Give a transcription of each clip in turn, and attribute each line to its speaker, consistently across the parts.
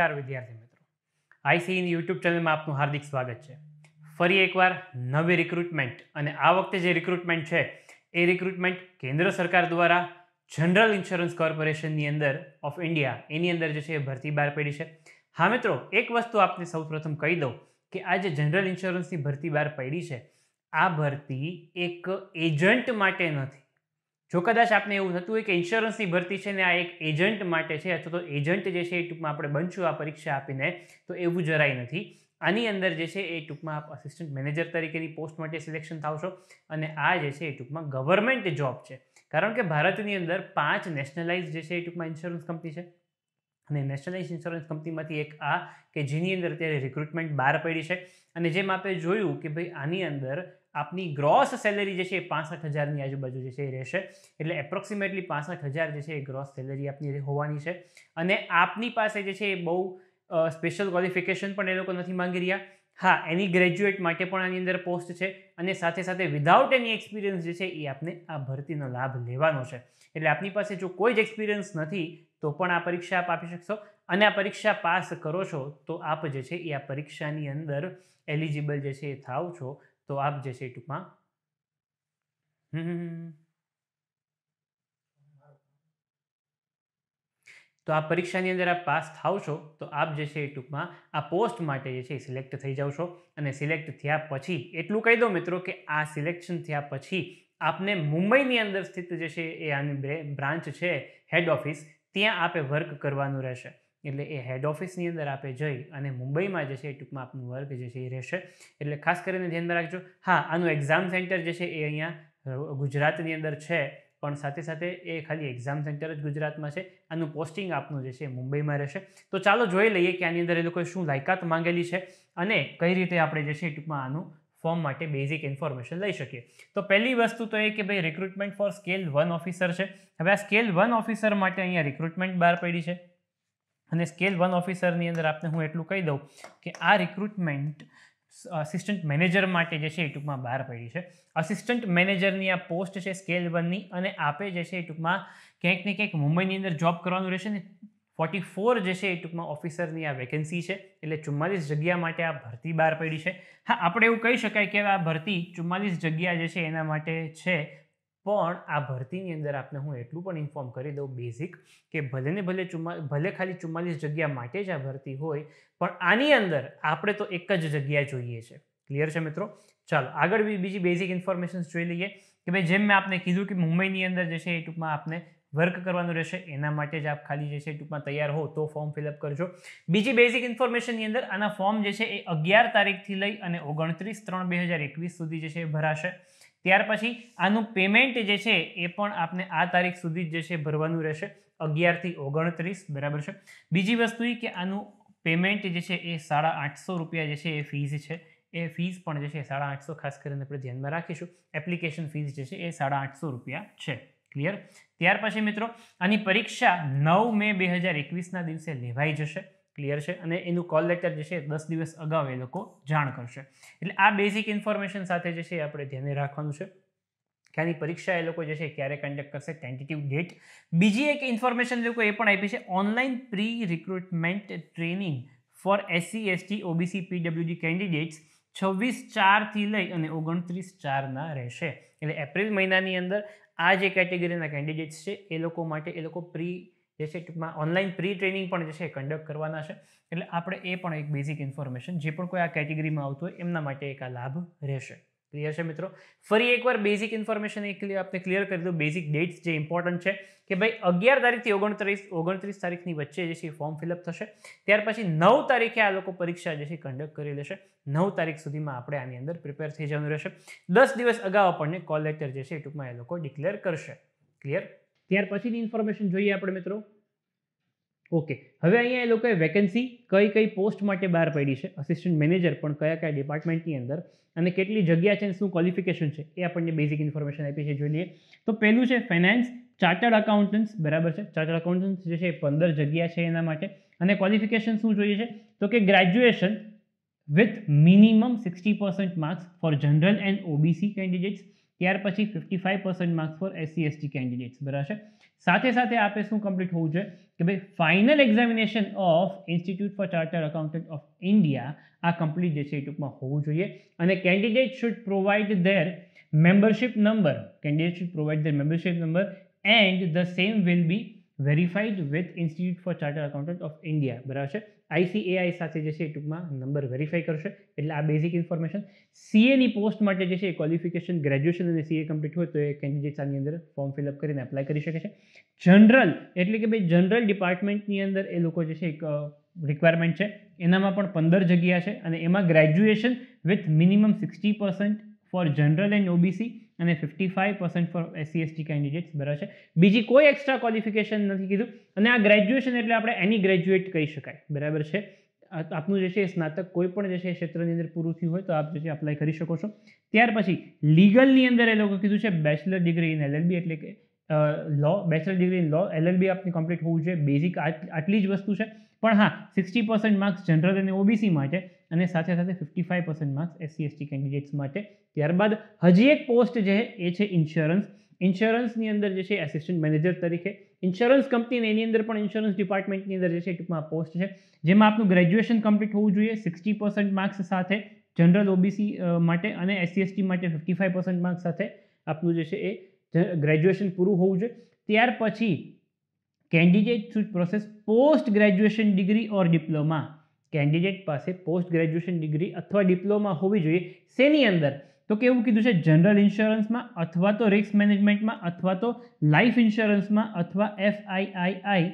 Speaker 1: નમસ્કાર વિદ્યાર્થી મિત્રો આઈસીઈની યુટ્યુબ ચેનલમાં આપનું હાર્દિક સ્વાગત છે ફરી એકવાર નવી રિક્રુટમેન્ટ અને આ વખતે જે રિક્રુટમેન્ટ છે એ રિક્રુટમેન્ટ કેન્દ્ર સરકાર દ્વારા જનરલ ઇન્સ્યોરન્સ કોર્પોરેશનની અંદર ઓફ ઇન્ડિયા એની અંદર જે છે એ ભરતી બહાર પડી છે હા મિત્રો એક વસ્તુ આપને સૌપ્રથમ કહી દઉં કે આ જે જનરલ ઇન્સ્યોરન્સની ભરતી બહાર પડી છે આ ભરતી એક એજન્ટ માટે નથી જો કદાચ આપને એવું થતું હોય કે ઇન્સ્યોરન્સની ભરતી છે ને આ એક એજન્ટ માટે છે અથવા તો એજન્ટ જે છે એ ટૂંકમાં આપણે બનશું આ પરીક્ષા આપીને તો એવું જરાય નથી આની અંદર જે છે એ ટૂંકમાં આપ અસિસ્ટન્ટ મેનેજર તરીકેની પોસ્ટ માટે સિલેક્શન થાવશો અને આ જે છે એ ટૂંકમાં ગવર્મેન્ટ જોબ છે કારણ કે ભારતની અંદર પાંચ નેશનલાઇઝ જે છે એ ટૂંકમાં ઇન્સ્યોરન્સ કંપની છે અને નેશનલાઇઝ ઇન્સ્યોરન્સ કંપનીમાંથી એક આ કે જેની અંદર અત્યારે રિક્રુટમેન્ટ બહાર પડી છે અને જેમ આપણે જોયું કે ભાઈ આની અંદર આપની ગ્રોસ સેલેરી જે છે એ પાસઠ હજારની આજુબાજુ જે છે એ રહેશે એટલે એપ્રોક્સિમેટલી પાસઠ હજાર જે છે એ ગ્રોસ સેલેરી આપની હોવાની છે અને આપની પાસે જે છે એ બહુ સ્પેશિયલ ક્વોલિફિકેશન પણ એ લોકો નથી માંગી રહ્યા હા એની ગ્રેજ્યુએટ માટે પણ આની અંદર પોસ્ટ છે અને સાથે સાથે વિધાઉટ એની એક્સપિરિયન્સ જે છે એ આપને આ ભરતીનો લાભ લેવાનો છે એટલે આપની પાસે જો કોઈ જ એક્સપિરિયન્સ નથી તો પણ આ પરીક્ષા આપ આપી શકશો અને આ પરીક્ષા પાસ કરો છો તો આપ જે છે એ આ પરીક્ષાની અંદર એલિજિબલ જે છે એ થાવ છો તો આપ જે ટૂંકમાં તો આ પરીક્ષાની અંદર આપ પાસ થાવ છો તો આપ જે છે એ ટૂંકમાં આ પોસ્ટ માટે જે છે એ સિલેક્ટ થઈ જાવ છો અને સિલેક્ટ થયા પછી એટલું કહી દો મિત્રો કે આ સિલેક્શન થયા પછી આપને મુંબઈની અંદર સ્થિત જે છે એ આની બ્રાન્ચ છે હેડ ઓફિસ ત્યાં આપે વર્ક કરવાનું રહેશે એટલે એ હેડ ઓફિસની અંદર આપે જઈ અને મુંબઈમાં જે છે એ ટૂંકમાં આપનું વર્ક જે છે એ રહેશે એટલે ખાસ કરીને ધ્યાનમાં રાખજો હા આનું એક્ઝામ સેન્ટર જે છે એ અહીંયા ગુજરાતની અંદર છે પણ સાથે સાથે એ ખાલી એક્ઝામ સેન્ટર જ ગુજરાતમાં છે આનું પોસ્ટિંગ આપનું જે છે એ મુંબઈમાં રહેશે તો ચાલો જોઈ લઈએ કે આની અંદર એ લોકોએ શું લાયકાત માંગેલી છે અને કઈ રીતે આપણે જે છે ટૂંકમાં આનું ફોર્મ માટે બેઝિક ઇન્ફોર્મેશન લઈ શકીએ તો પહેલી વસ્તુ તો એ કે ભાઈ recruitment for scale one officer છે હવે આ સ્કેલ વન ઓફિસર માટે અહીંયા રિક્રુટમેન્ટ બહાર પડી છે અને સ્કેલ વન ઓફિસરની અંદર આપને હું એટલું કહી દઉં કે આ રિક્રુટમેન્ટ અસિસ્ટન્ટ મેનેજર માટે જે છે એ ટૂંકમાં બહાર પડી છે અસિસ્ટન્ટ મેનેજરની આ પોસ્ટ છે સ્કેલ વનની અને આપે જે છે એ ટૂંકમાં ક્યાંક ને ક્યાંક મુંબઈની અંદર જોબ કરવાનું રહેશે ને ફોર્ટી ફોર જે છે એ ટૂંકમાં ઓફિસરની આ વેકેન્સી છે એટલે ચુમ્માલીસ જગ્યા માટે આ ભરતી બહાર પડી છે હા આપણે એવું કહી શકાય કે આ ભરતી ચુમ્માલીસ જગ્યા જે છે એના માટે છે પણ આ ભરતીની અંદર આપને હું એટલું પણ ઇન્ફોર્મ કરી દઉં બેઝિક કે ભલે ને ભલે ચુમ્મા ભલે ખાલી ચુમ્માલીસ જગ્યા માટે જ આ ભરતી હોય પણ આની અંદર આપણે તો એક જ જગ્યા જોઈએ છે ક્લિયર છે મિત્રો ચાલો આગળ બી બીજી બેઝિક ઇન્ફોર્મેશન્સ જોઈ લઈએ કે ભાઈ જેમ મેં આપને કીધું કે મુંબઈની અંદર જે છે એ ટૂંકમાં આપને વર્ક કરવાનું રહેશે એના માટે જ આપ ખાલી જે છે ટૂંકમાં તૈયાર હો તો ફોર્મ ફિલઅપ કરજો બીજી બેઝિક ઇન્ફોર્મેશનની અંદર આના ફોર્મ જે છે એ અગિયાર તારીખથી લઈ અને ઓગણત્રીસ ત્રણ બે હજાર એકવીસ સુધી જે છે એ ભરાશે ત્યાર પછી આનું પેમેન્ટ જે છે એ પણ આપને આ તારીખ સુધી જે છે ભરવાનું રહેશે અગિયારથી ઓગણત્રીસ બરાબર છે બીજી વસ્તુ એ કે આનું પેમેન્ટ જે છે એ સાડા આઠસો રૂપિયા જે છે એ ફીઝ છે એ ફીઝ પણ જે છે સાડા આઠસો ખાસ કરીને આપણે ધ્યાનમાં રાખીશું એપ્લિકેશન ફીઝ જે છે એ સાડા આઠસો રૂપિયા છે ક્લિયર ત્યાર પછી મિત્રો આની પરીક્ષા નવ મે બે હજાર એકવીસના દિવસે લેવાઈ જશે ક્લિયર છે અને એનું કોલ લેટર જે છે દસ દિવસ અગાઉ એ લોકો જાણ કરશે એટલે આ બેઝિક ઇન્ફોર્મેશન સાથે જે છે આપણે ધ્યાને રાખવાનું છે ક્યાંની પરીક્ષા એ લોકો જે છે ક્યારે કન્ડક્ટ કરશે ટેન્ટેટિવ ડેટ બીજી એક ઇન્ફોર્મેશન લોકો એ પણ આપી છે online pre recruitment training for SC ST OBC PWD candidates છવ્વીસ ચારથી લઈ અને ઓગણત્રીસ ચારના રહેશે એટલે એપ્રિલ મહિનાની અંદર આ જે કેટેગરીના કેન્ડિડેટ્સ છે એ લોકો માટે એ લોકો પ્રી જે છે ટૂંકમાં ઓનલાઈન પ્રી ટ્રેનિંગ પણ જે છે કન્ડક્ટ કરવાના છે એટલે આપણે એ પણ એક બેઝિક ઇન્ફોર્મેશન જે પણ કોઈ આ કેટેગરીમાં આવતું હોય એમના માટે એક આ લાભ રહેશે ક્લિયર છે મિત્રો ફરી એકવાર બેઝિક ઇન્ફોર્મેશન એ આપણે ક્લિયર કરી દઉં બેઝિક ડેટ્સ જે ઇમ્પોર્ટન્ટ છે કે ભાઈ અગિયાર તારીખથી ઓગણત્રીસ ઓગણત્રીસ તારીખની વચ્ચે જે છે ફોર્મ ફિલઅપ થશે ત્યાર પછી નવ તારીખે આ લોકો પરીક્ષા જે છે કન્ડક્ટ કરી લેશે નવ તારીખ સુધીમાં આપણે આની અંદર પ્રિપેર થઈ જવાનું રહેશે દસ દિવસ અગાઉ આપણને કોલ લેટર જે છે ટૂંકમાં એ લોકો ડિક્લેર કરશે ક્લિયર ત્યાર પછીની ઇન્ફોર્મેશન જોઈએ આપણે મિત્રો ઓકે હવે અહીંયા એ લોકોએ વેકેન્સી કઈ કઈ પોસ્ટ માટે બહાર પાડી છે અસિસ્ટન્ટ મેનેજર પણ કયા કયા ડિપાર્ટમેન્ટની અંદર અને કેટલી જગ્યા છે અને શું ક્વોલિફિકેશન છે એ આપણને બેઝિક ઇન્ફોર્મેશન આપી છે જોઈ લઈએ તો પહેલું છે ફાઇનાન્સ ચાર્ટર્ડ એકાઉન્ટન્ટ્સ બરાબર છે ચાર્ટર્ડ એકાઉન્ટન્ટ્સ જે છે પંદર જગ્યા છે એના માટે અને ક્વોલિફિકેશન શું જોઈએ છે તો કે graduation with minimum sixty percent marks for general and OBC candidates ત્યાર પછી fifty five percent marks for SC ST candidates બરાબર છે સાથે સાથે આપે શું કમ્પ્લીટ હોવું જોઈએ કે ભાઈ final examination of institute for charter accountant of India આ કમ્પ્લીટ જે છે એ ટૂંકમાં હોવું જોઈએ અને candidate should provide their membership number candidate should provide their membership number and the same will be verified with institute for charter accountant of India બરાબર છે આઈસીએઆઈ સાથે જે છે એ ટૂંકમાં નંબર વેરીફાઈ કરશે એટલે આ બેઝિક ઇન્ફોર્મેશન સીએની પોસ્ટ માટે જે છે એ ક્વોલિફિકેશન ગ્રેજ્યુએશન અને સીએ કમ્પ્લીટ હોય તો એ કેન્ડિડેટ્સ આની અંદર ફોર્મ ફિલઅપ કરીને એપ્લાય કરી શકે છે જનરલ એટલે કે ભાઈ જનરલ ડિપાર્ટમેન્ટની અંદર એ લોકો જે છે એક રિક્વાયરમેન્ટ છે એનામાં પણ પંદર જગ્યા છે અને એમાં graduation with minimum sixty percent for general and OBC અને fifty five percent for SC ST candidates બરાબર છે બીજી કોઈ એક્સ્ટ્રા ક્વોલિફિકેશન નથી કીધું અને આ ગ્રેજ્યુએશન એટલે આપણે એની ગ્રેજ્યુએટ કહી શકાય બરાબર છે આપનું જે છે એ સ્નાતક કોઈ પણ જે છે ક્ષેત્રની અંદર પૂરું થયું હોય તો આપ જે છે અપ્લાય કરી શકો છો ત્યાર પછી લીગલની અંદર એ લોકો કીધું છે બેચલર ડિગ્રી ઇન એલએલબી એટલે કે law bachelor degree in law LLB આપની કમ્પ્લીટ હોવું જોઈએ બેઝિક આટલી જ વસ્તુ છે પણ હા સિક્સટી પર્સન્ટ માર્ક્સ જનરલ અને ઓબીસી માટે અને સાથે સાથે fifty five percent marks SC ST candidates માટે ત્યારબાદ હજી એક પોસ્ટ જે એ છે ઇન્સ્યોરન્સ ઇન્સ્યોરન્સની અંદર જે છે એસિસ્ટન્ટ મેનેજર તરીકે ઇન્સ્યોરન્સ કંપની એની અંદર પણ ઇન્સ્યોરન્સ ડિપાર્ટમેન્ટની અંદર જે છે ટૂંકમાં પોસ્ટ છે જેમાં આપનું ગ્રેજ્યુએશન કમ્પ્લીટ હોવું જોઈએ સિક્સટી પર્સન્ટ માર્ક્સ સાથે જનરલ ઓબીસી માટે અને એસસી એસટી માટે ફિફ્ટી ફાઇવ પર્સન્ટ માર્ક્સ સાથે આપનું જે છે એ ગ્રેજ્યુએશન પૂરું હોવું જોઈએ ત્યાર પછી candidate through process post graduation degree or diploma candidate પાસે પોસ્ટ ગ્રેજ્યુએશન ડિગ્રી અથવા ડિપ્લોમા હોવી જોઈએ શેની અંદર તો કે એવું કીધું છે જનરલ ઇન્સ્યોરન્સમાં અથવા તો રિસ્ક મેનેજમેન્ટમાં અથવા તો લાઈફ ઇન્સ્યોરન્સમાં અથવા એફઆઈઆઈઆઈ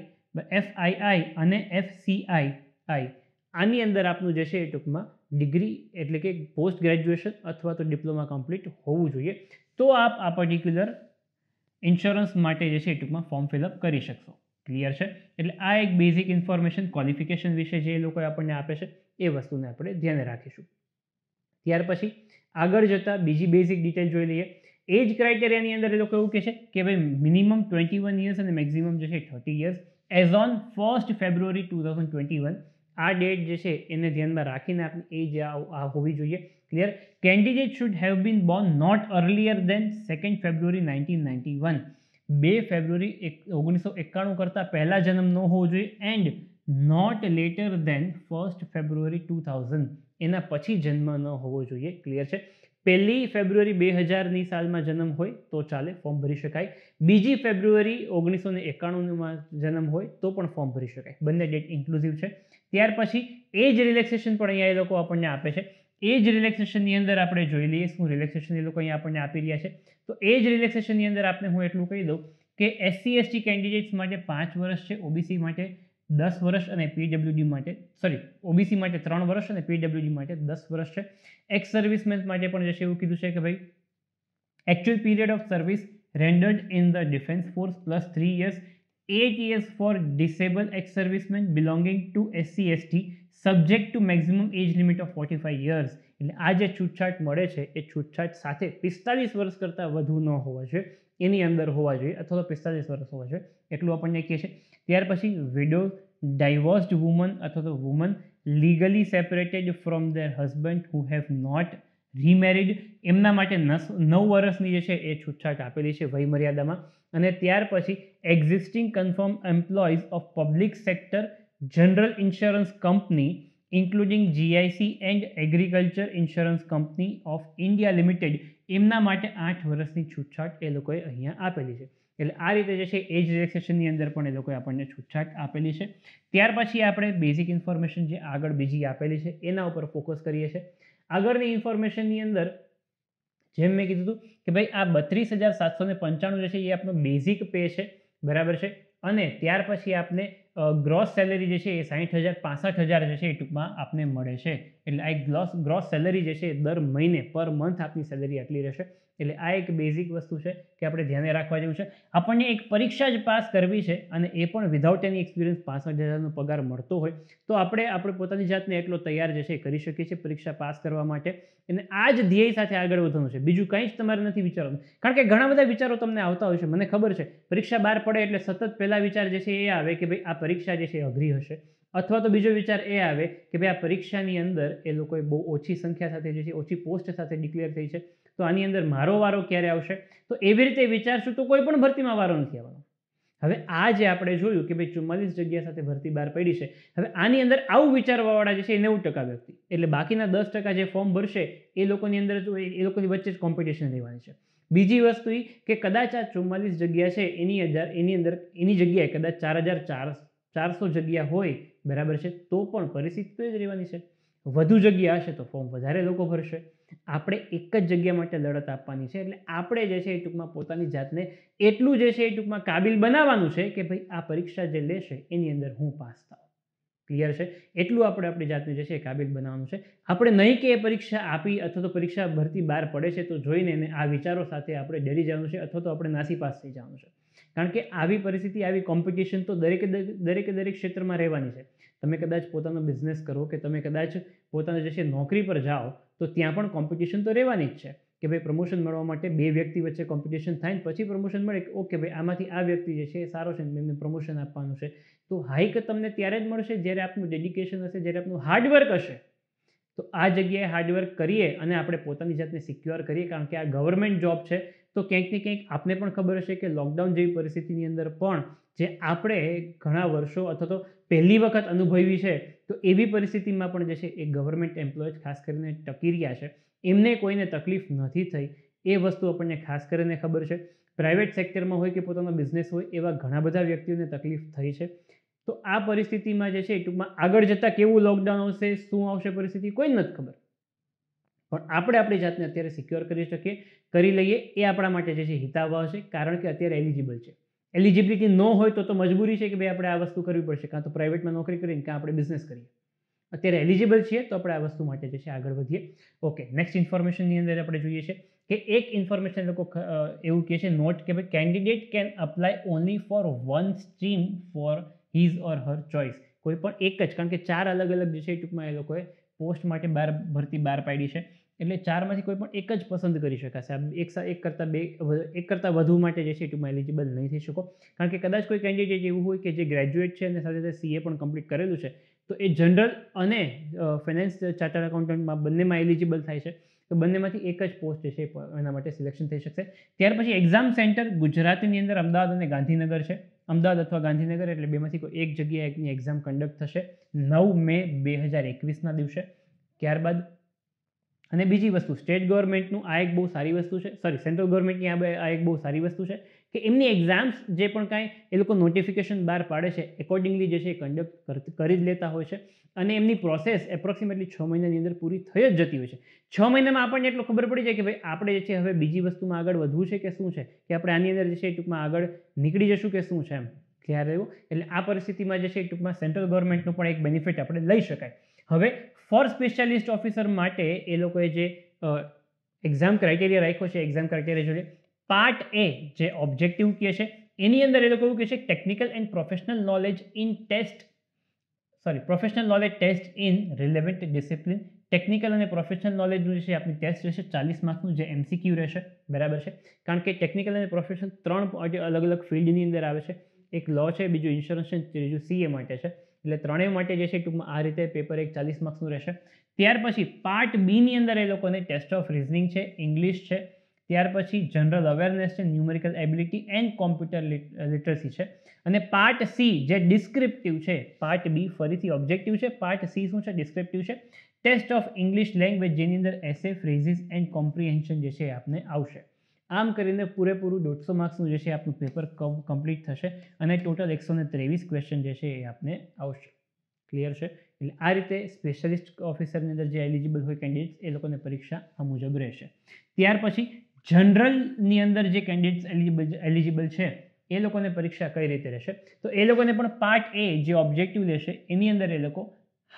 Speaker 1: એફઆઈઆઈ અને એફસીઆઈઆઈ આની અંદર આપનું જે છે એ ટૂંકમાં ડિગ્રી એટલે કે પોસ્ટ ગ્રેજ્યુએશન અથવા તો ડિપ્લોમા કમ્પ્લીટ હોવું જોઈએ તો આપ આ પર્ટિક્યુલર ઇન્સ્યોરન્સ માટે જે છે એ ટૂંકમાં ફોર્મ ફિલઅપ કરી શકશો ક્લિયર છે એટલે આ એક બેઝિક ઇન્ફોર્મેશન ક્વોલિફિકેશન વિશે જે લોકોએ આપણને આપે છે એ વસ્તુને આપણે ધ્યાને રાખીશું ત્યાર પછી આગળ જતાં બીજી બેઝિક ડિટેલ જોઈ લઈએ એજ ક્રાઇટેરિયાની અંદર એ લોકો એવું કહે છે કે ભાઈ મિનિમમ ટ્વેન્ટી વન યર્સ અને મેક્ઝિમમ જે છે thirty years as on first February two thousand twenty one આ ડેટ જે છે એને ધ્યાનમાં રાખીને આપણે એ એજ આ હોવી જોઈએ clear candidate should have been born not earlier than 2nd February 1991 બે ફેબ્રુઆરી એક ઓગણીસો એકાણું કરતા પહેલા જન્મ ન હોવો જોઈએ and not later than first February two thousand એના પછી જન્મ ન હોવો જોઈએ ક્લિયર છે પહેલી ફેબ્રુઆરી બે હજારની સાલમાં જન્મ હોય તો ચાલે ફોર્મ ભરી શકાય બીજી ફેબ્રુઆરી ઓગણીસો ને એકાણુંમાં જન્મ હોય તો પણ ફોર્મ ભરી શકાય બંને ડેટ ઇન્ક્લુઝિવ છે ત્યાર પછી એ જ રિલેક્સેશન પણ અહીંયા એ લોકો આપણને આપે છે એ જ રિલેક્સેશનની અંદર આપણે જોઈ લઈએ શું રિલેક્સેશન એ લોકો અહીંયા આપણને આપી રહ્યા છે તો એ જ રિલેક્સેશનની અંદર આપણે હું એટલું કહી દઉં કે એસસી એસટી કેન્ડિડેટ્સ માટે પાંચ વર્ષ છે ઓબીસી માટે દસ વર્ષ અને પીડબ્લ્યુડી માટે સોરી ઓબીસી માટે ત્રણ વર્ષ અને પીડબ્લ્યુડી માટે દસ વર્ષ છે એક્સ સર્વિસમેન માટે પણ જશે એવું કીધું છે કે ભાઈ actual period of service rendered in the defence force plus three years eight years for disable ex servicemen belonging to SC ST subject to maximum age limit of forty five years એટલે આ જે છૂટછાટ મળે છે એ છૂટછાટ સાથે પિસ્તાલીસ વર્ષ કરતાં વધુ ન હોવા જોઈએ એની અંદર હોવા જોઈએ અથવા તો પિસ્તાલીસ વર્ષ હોવા જોઈએ એટલું આપણને કહે છે ત્યાર પછી વિડો ડાયવોર્સ્ડ વુમન અથવા તો woman legally separated from their husband who have not remarried એમના માટે નવ વર્ષની જે છે એ છૂટછાટ આપેલી છે વયમર્યાદામાં અને ત્યાર પછી existing confirm employees of public sector general insurance company including GIC and agriculture insurance company of India limited એમના માટે આઠ વર્ષની છૂટછાટ એ લોકોએ અહીંયા આપેલી છે એટલે આ રીતે જે છે એજ રિલેક્સેશનની અંદર પણ એ લોકોએ આપણને છૂટછાટ આપેલી છે ત્યાર પછી આપણે બેઝિક ઇન્ફોર્મેશન જે આગળ બીજી આપેલી છે એના ઉપર ફોકસ કરીએ છીએ આગળની ઇન્ફોર્મેશનની અંદર જેમ મેં કીધું હતું કે ભાઈ આ બત્રીસ હજાર સાતસો પંચાણું જે છે એ આપણો બેઝિક પે છે બરાબર છે અને ત્યાર પછી આપને ગ્રોસ સેલેરી જે છે એ સાહીઠ હજાર પાસઠ હજાર જે છે એ ટૂંકમાં આપને મળે છે એટલે આ એક ગ્લોસ ગ્રોસ સેલેરી જે છે દર મહિને પર મંથ આપની સેલેરી આટલી રહેશે એટલે આ એક બેઝિક વસ્તુ છે કે આપણે ધ્યાને રાખવા જેવું છે આપણને એક પરીક્ષા જ પાસ કરવી છે અને એ પણ વિધાઉટ એની એક્સપિરિયન્સ પાસઠ હજારનો પગાર મળતો હોય તો આપણે આપણે પોતાની જાતને એટલો તૈયાર જે છે કરી શકીએ છીએ પરીક્ષા પાસ કરવા માટે અને આ જ ધ્યેય સાથે આગળ વધવાનું છે બીજું કંઈ જ તમારે નથી વિચારવાનું કારણ કે ઘણા બધા વિચારો તમને આવતા હોય છે મને ખબર છે પરીક્ષા બહાર પડે એટલે સતત પહેલા વિચાર જે છે એ આવે કે ભાઈ આ પરીક્ષા જે છે એ અઘરી હશે અથવા તો બીજો વિચાર એ આવે કે ભાઈ આ પરીક્ષાની અંદર એ લોકોએ બહુ ઓછી સંખ્યા સાથે જે છે ઓછી પોસ્ટ સાથે ડિક્લેર થઈ છે તો આની અંદર મારો વારો ક્યારે આવશે તો એવી રીતે વિચારશું તો કોઈ પણ ભરતીમાં વારો નથી આવવાનો હવે આ જે આપણે જોયું કે ભાઈ ચુમ્માલીસ જગ્યા સાથે ભરતી બહાર પડી છે હવે આની અંદર આવું વિચારવાવાળા જે છે એ નેવું ટકા વ્યક્તિ એટલે બાકીના દસ ટકા જે ફોર્મ ભરશે એ લોકોની અંદર એ લોકોની વચ્ચે જ કોમ્પિટિશન રહેવાની છે બીજી વસ્તુ એ કે કદાચ આ ચુમ્માલીસ જગ્યા છે એની હજાર એની અંદર એની જગ્યાએ કદાચ ચાર હજાર ચાર ચારસો જગ્યા હોય બરાબર છે તો પણ પરિસ્થિતિ તો એ જ રહેવાની છે વધુ જગ્યા હશે તો ફોર્મ વધારે લોકો ભરશે આપણે એક જ જગ્યા માટે લડત આપવાની છે એટલે આપણે જે છે એ ટૂંકમાં પોતાની જાતને એટલું જે છે એ ટૂંકમાં કાબિલ બનાવવાનું છે કે ભાઈ આ પરીક્ષા જે લેશે એની અંદર હું પાસ થાઉં ક્લિયર છે એટલું આપણે આપણી જાતને જે છે એ કાબિલ બનાવવાનું છે આપણે નહીં કે એ પરીક્ષા આપી અથવા તો પરીક્ષા ભરતી બહાર પડે છે તો જોઈને એને આ વિચારો સાથે આપણે ડરી જવાનું છે અથવા તો આપણે નાસી પાસ થઈ જવાનું છે કારણ કે આવી પરિસ્થિતિ આવી કોમ્પિટિશન તો દરેકે દરેકે દરેક ક્ષેત્રમાં રહેવાની છે તમે કદાચ પોતાનો બિઝનેસ કરો કે તમે કદાચ પોતાનો જે છે નોકરી પર જાઓ તો ત્યાં પણ કોમ્પિટિશન તો રહેવાની જ છે કે ભાઈ પ્રમોશન મળવા માટે બે વ્યક્તિ વચ્ચે કોમ્પિટિશન થાય ને પછી પ્રમોશન મળે ઓકે ભાઈ આમાંથી આ વ્યક્તિ જે છે એ સારો છે એમને પ્રમોશન આપવાનું છે તો હાઈક તમને ત્યારે જ મળશે જ્યારે આપનું ડેડિકેશન હશે જ્યારે આપનું હાર્ડવર્ક હશે તો આ જગ્યાએ હાર્ડવર્ક કરીએ અને આપણે પોતાની જાતને સિક્યોર કરીએ કારણ કે આ ગવર્મેન્ટ જોબ છે તો ક્યાંક ને ક્યાંક આપને પણ ખબર હશે કે લોકડાઉન જેવી પરિસ્થિતિની અંદર પણ જે આપણે ઘણા વર્ષો અથવા તો પહેલી વખત અનુભવી છે તો એવી પરિસ્થિતિમાં પણ જે છે એ ગવર્મેન્ટ એમ્પ્લોયજ ખાસ કરીને ટકી રહ્યા છે એમને કોઈને તકલીફ નથી થઈ એ વસ્તુ આપણને ખાસ કરીને ખબર છે પ્રાઇવેટ સેક્ટરમાં હોય કે પોતાનો બિઝનેસ હોય એવા ઘણા બધા વ્યક્તિઓને તકલીફ થઈ છે તો આ પરિસ્થિતિમાં જે છે ટૂંકમાં આગળ જતાં કેવું લોકડાઉન આવશે શું આવશે પરિસ્થિતિ કોઈને નથી ખબર પણ આપણે આપણી જાતને અત્યારે સિક્યોર કરી શકીએ કરી લઈએ એ આપણા માટે જે છે હિતાવહ છે કારણ કે અત્યારે એલિજિબલ છે એલિજિબિલિટી ન હોય તો તો મજબૂરી છે કે ભાઈ આપણે આ વસ્તુ કરવી પડશે કાં તો પ્રાઇવેટમાં નોકરી કરીને કાં આપણે બિઝનેસ કરીએ અત્યારે એલિજિબલ છીએ તો આપણે આ વસ્તુ માટે જે છે આગળ વધીએ ઓકે નેક્સ્ટ ઇન્ફોર્મેશનની અંદર આપણે જોઈએ છે કે એક ઇન્ફોર્મેશન લોકો એવું કહે છે નોટ કે ભાઈ candidate can apply only for one stream for his or her choice કોઈ પણ એક જ કારણ કે ચાર અલગ અલગ જે છે ટૂંકમાં એ લોકોએ પોસ્ટ માટે બાર ભરતી બહાર પાડી છે એટલે ચારમાંથી કોઈ પણ એક જ પસંદ કરી શકાશે આ એક એક કરતાં બે એક કરતાં વધુ માટે જે છે ટુમાં એલિજિબલ નહીં થઈ શકો કારણ કે કદાચ કોઈ કેન્ડિડેટ એવું હોય કે જે ગ્રેજ્યુએટ છે અને સાથે સાથે સીએ પણ કમ્પ્લીટ કરેલું છે તો એ જનરલ અને ફાઇનાન્સ ચાર્ટર્ડ એકાઉન્ટન્ટમાં બંનેમાં એલિજિબલ થાય છે તો બંનેમાંથી એક જ પોસ્ટ છે એના માટે સિલેક્શન થઈ શકશે ત્યાર પછી એક્ઝામ સેન્ટર ગુજરાતની અંદર અમદાવાદ અને ગાંધીનગર છે અમદાવાદ અથવા ગાંધીનગર એટલે બેમાંથી કોઈ એક જગ્યાએની એક્ઝામ કન્ડક્ટ થશે નવ મે બે હજાર એકવીસના દિવસે ત્યારબાદ અને બીજી વસ્તુ સ્ટેટ ગવર્મેન્ટનું આ એક બહુ સારી વસ્તુ છે સોરી સેન્ટ્રલ ગવર્મેન્ટની આ એક બહુ સારી વસ્તુ છે કે એમની એક્ઝામ્સ જે પણ કાંઈ એ લોકો નોટિફિકેશન બહાર પાડે છે એકોર્ડિંગલી જે છે એ કન્ડક્ટ કરી જ લેતા હોય છે અને એમની પ્રોસેસ એપ્રોક્સિમેટલી છ મહિનાની અંદર પૂરી થઈ જ જતી હોય છે છ મહિનામાં આપણને એટલું ખબર પડી જાય કે ભાઈ આપણે જે છે હવે બીજી વસ્તુમાં આગળ વધવું છે કે શું છે કે આપણે આની અંદર જે છે ટૂંકમાં આગળ નીકળી જશું કે શું છે એમ ક્યારે રહ્યું એટલે આ પરિસ્થિતિમાં જે છે ટૂંકમાં સેન્ટ્રલ ગવર્મેન્ટનું પણ એક બેનિફિટ આપણે લઈ શકાય હવે ફોર સ્પેશિયાલિસ્ટ ઓફિસર માટે એ લોકોએ જે એક્ઝામ ક્રાઇટેરિયા રાખ્યો છે એક્ઝામ ક્રાઇટેરિયા જોઈએ પાર્ટ એ જે ઓબ્જેક્ટિવ કહે છે એની અંદર એ લોકો એવું કહે છે technical and professional knowledge in test sorry professional knowledge test in relevant discipline technical અને પ્રોફેશનલ નોલેજનું જે છે આપણી ટેસ્ટ રહેશે ચાલીસ માર્ક્સનું જે એમસીક્યુ રહેશે બરાબર છે કારણ કે ટેકનિકલ અને પ્રોફેશનલ ત્રણ અલગ અલગ ફિલ્ડની અંદર આવે છે એક લો છે બીજું ઇન્સ્યોરન્સ છે ત્રીજું સીએ માટે છે એટલે ત્રણેય માટે જે છે ટૂંકમાં આ રીતે પેપર એક ચાલીસ માર્ક્સનું રહેશે ત્યાર પછી પાર્ટ બીની અંદર એ લોકોને ટેસ્ટ ઓફ રિઝનિંગ છે ઇંગ્લિશ છે ત્યાર પછી જનરલ અવેરનેસ છે numerical ability and computer literacy છે અને પાર્ટ સી જે ડિસ્ક્રિપ્ટિવ છે પાર્ટ બી ફરીથી ઓબ્જેક્ટિવ છે પાર્ટ સી શું છે ડિસ્ક્રિપ્ટિવ છે ટેસ્ટ ઓફ ઇંગ્લિશ લેંગ્વેજ જેની અંદર એસે ફ્રેઝિસ એન્ડ કોમ્પ્રિહેન્શન જે છે આપને આવશે આમ કરીને પૂરેપૂરું દોઢસો માર્ક્સનું જે છે આપનું પેપર કમ્પ્લીટ થશે અને ટોટલ એકસો ત્રેવીસ ક્વેશ્ચન જે છે એ આપને આવશે ક્લિયર છે એટલે આ રીતે સ્પેશિયાલિસ્ટ ઓફિસરની અંદર જે એલિજિબલ હોય કેન્ડિડેટ્સ એ લોકોને પરીક્ષા આ મુજબ રહેશે ત્યાર પછી જનરલની અંદર જે કેન્ડિડેટ્સ એલિજિબલ એલિજિબલ છે એ લોકોને પરીક્ષા કઈ રીતે રહેશે તો એ લોકોને પણ પાર્ટ એ જે ઓબ્જેક્ટિવ લેશે એની અંદર એ લોકો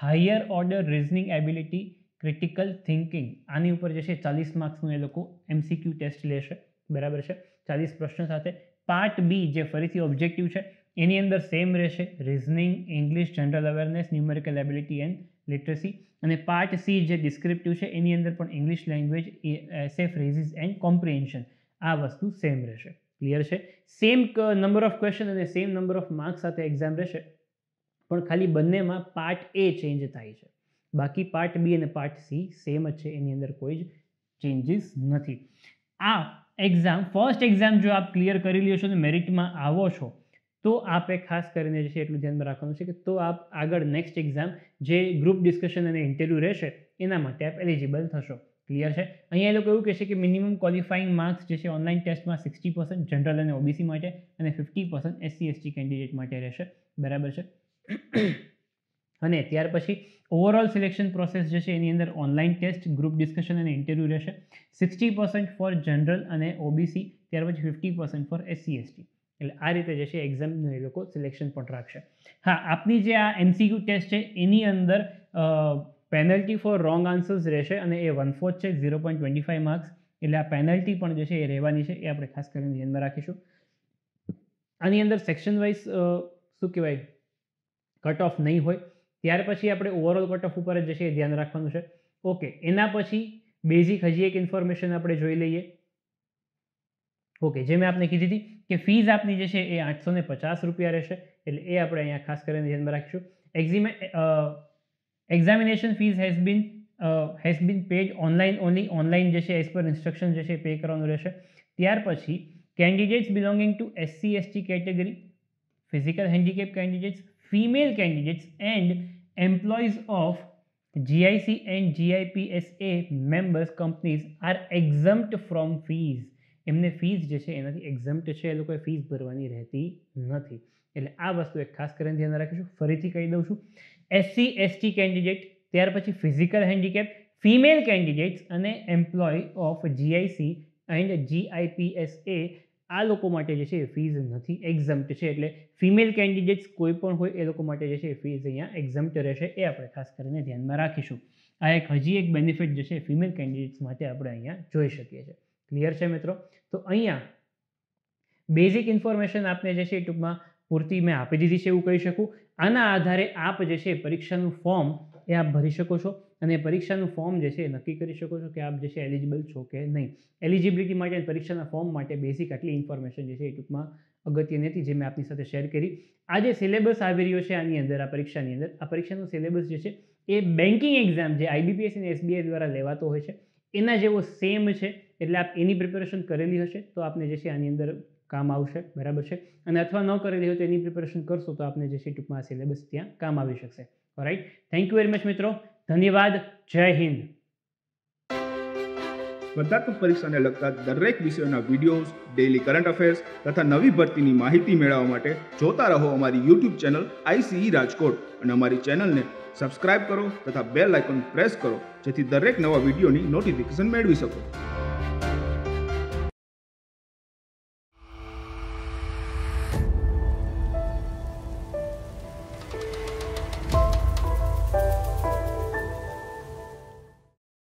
Speaker 1: higher order reasoning ability critical thinking આની ઉપર જે છે ચાલીસ માર્ક્સનું એ લોકો એમસીક્યુ ટેસ્ટ લેશે બરાબર છે ચાલીસ પ્રશ્ન સાથે પાર્ટ બી જે ફરીથી ઓબ્જેક્ટિવ છે એની અંદર સેમ રહેશે reasoning English general awareness numerical ability and literacy અને પાર્ટ સી જે ડિસ્ક્રિપ્ટિવ છે એની અંદર પણ English language safe phrases and comprehension આ વસ્તુ સેમ રહેશે ક્લિયર છે સેમ નંબર ઓફ ક્વેશ્ચન અને સેમ નંબર ઓફ માર્ક્સ સાથે એક્ઝામ રહેશે પણ ખાલી બંનેમાં પાર્ટ એ ચેન્જ થાય છે બાકી પાર્ટ બી અને પાર્ટ સી સેમ જ છે એની અંદર કોઈ જ ચેન્જીસ નથી આ એક્ઝામ ફર્સ્ટ એક્ઝામ જો આપ ક્લિયર કરી લ્યો છો ને મેરિટમાં આવો છો તો આપે ખાસ કરીને જે છે એટલું ધ્યાનમાં રાખવાનું છે કે તો આપ આગળ નેક્સ્ટ એક્ઝામ જે ગ્રુપ ડિસ્કશન અને ઇન્ટરવ્યૂ રહેશે એના માટે આપ એલિજિબલ થશો ક્લિયર છે અહીંયા એ લોકો એવું કહેશે કે મિનિમમ ક્વોલિફાઇંગ માર્ક્સ જે છે ઓનલાઈન ટેસ્ટમાં સિક્સટી પર્સન્ટ જનરલ અને ઓબીસી માટે અને fifty percent SC ST candidate માટે રહેશે બરાબર છે અને ત્યાર પછી ઓવરઓલ સિલેક્શન પ્રોસેસ જે છે એની અંદર ઓનલાઈન ટેસ્ટ ગ્રુપ ડિસ્કશન અને ઇન્ટરવ્યૂ રહેશે સિક્સટી પર્સન્ટ ફોર જનરલ અને ઓબીસી ત્યાર પછી fifty percent for SC ST એટલે આ રીતે જે છે એક્ઝામનું એ લોકો સિલેક્શન પણ રાખશે હા આપની જે આ એમસીક્યુ ટેસ્ટ છે એની અંદર પેનલ્ટી ફોર રોંગ આન્સર્સ રહેશે અને એ વન ફોર્થ છે zero point twenty five marks એટલે આ પેનલ્ટી પણ જે છે એ રહેવાની છે એ આપણે ખાસ કરીને ધ્યાનમાં રાખીશું આની અંદર સેક્શન વાઇઝ શું કહેવાય કટ ઓફ નહીં હોય ત્યાર પછી આપણે ઓવરઓલ કટ ઉપર જ જશે એ ધ્યાન રાખવાનું છે ઓકે એના પછી બેઝિક હજી એક ઇન્ફોર્મેશન આપણે જોઈ લઈએ ઓકે જે મેં આપને કીધી હતી કે ફીઝ આપની જે છે એ આઠસો ને પચાસ રૂપિયા રહેશે એટલે એ આપણે અહીંયા ખાસ કરીને ધ્યાનમાં રાખીશું એક્ઝિમે examination fees has been has been paid online only online જે છે એઝ પર ઇન્સ્ટ્રક્શન જે છે પે કરવાનું રહેશે ત્યાર પછી candidates belonging to SC ST category physical handicap candidates female candidates and employees of GIC and GIPSA members companies are exempt from fees એમને fees જે છે એનાથી એક્ઝમ્પ્ટ છે એ લોકોએ ફીસ ભરવાની રહેતી નથી એટલે આ વસ્તુ એક ખાસ કરીને ધ્યાન રાખીશું ફરીથી કહી દઉં છું એસસી એસટી કેન્ડિડેટ ત્યાર પછી ફિઝિકલ હેન્ડીકેપ ફિમેલ કેન્ડિડેટ્સ અને employ of GIC and GIPSA આ લોકો માટે જે છે એ ફીઝ નથી એક્ઝમ્પ્ટ છે એટલે ફિમેલ કેન્ડિડેટ્સ કોઈ પણ હોય એ લોકો માટે જે છે ફીઝ અહીંયા એક્ઝમ્પ્ટ રહેશે એ આપણે ખાસ કરીને ધ્યાનમાં રાખીશું આ એક હજી એક બેનિફિટ જે છે ફિમેલ કેન્ડિડેટ્સ માટે આપણે અહીંયા જોઈ શકીએ છીએ ક્લિયર છે મિત્રો તો અહીંયા બેઝિક ઇન્ફોર્મેશન આપને જે છે ટૂંકમાં પૂરતી મેં આપી દીધી છે એવું કહી શકું આના આધારે આપ જે છે પરીક્ષાનું ફોર્મ એ આપ ભરી શકો છો અને પરીક્ષાનું ફોર્મ જે છે એ નક્કી કરી શકો છો કે આપ જે છે એલિજિબલ છો કે નહીં એલિજિબિલિટી માટે અને પરીક્ષાના ફોર્મ માટે બેઝિક આટલી ઇન્ફોર્મેશન જે છે એ ટૂંકમાં અગત્યની હતી જે મેં આપની સાથે શેર કરી આ જે સિલેબસ આવી રહ્યો છે આની અંદર આ પરીક્ષાની અંદર આ પરીક્ષાનો સિલેબસ જે છે એ બેન્કિંગ એક્ઝામ જે આઈબીપીએસ અને એસબીઆઈ દ્વારા લેવાતો હોય છે એના જેવો સેમ છે એટલે આપ એની પ્રિપેરેશન કરેલી હશે તો આપને જે છે આની અંદર કામ આવશે બરાબર છે અને અથવા ન કરેલી હોય તો એની પ્રિપેરેશન કરશો તો આપને જે છે ટૂંકમાં સિલેબસ ત્યાં કામ આવી શકશે right thank you very much મિત્રો ધન્યવાદ જય હિન્દ સ્પર્ધાત્મક પરીક્ષાને લગતા દરેક વિષયોના વિડીયોઝ ડેઇલી કરંટ અફેર્સ તથા નવી ભરતીની માહિતી મેળવવા માટે જોતા રહો અમારી યુટ્યુબ ચેનલ આઈસીઈ રાજકોટ અને અમારી ચેનલને સબસ્ક્રાઇબ કરો તથા બેલ આઇકન પ્રેસ કરો જેથી દરેક નવા વિડીયોની નોટિફિકેશન મેળવી શકો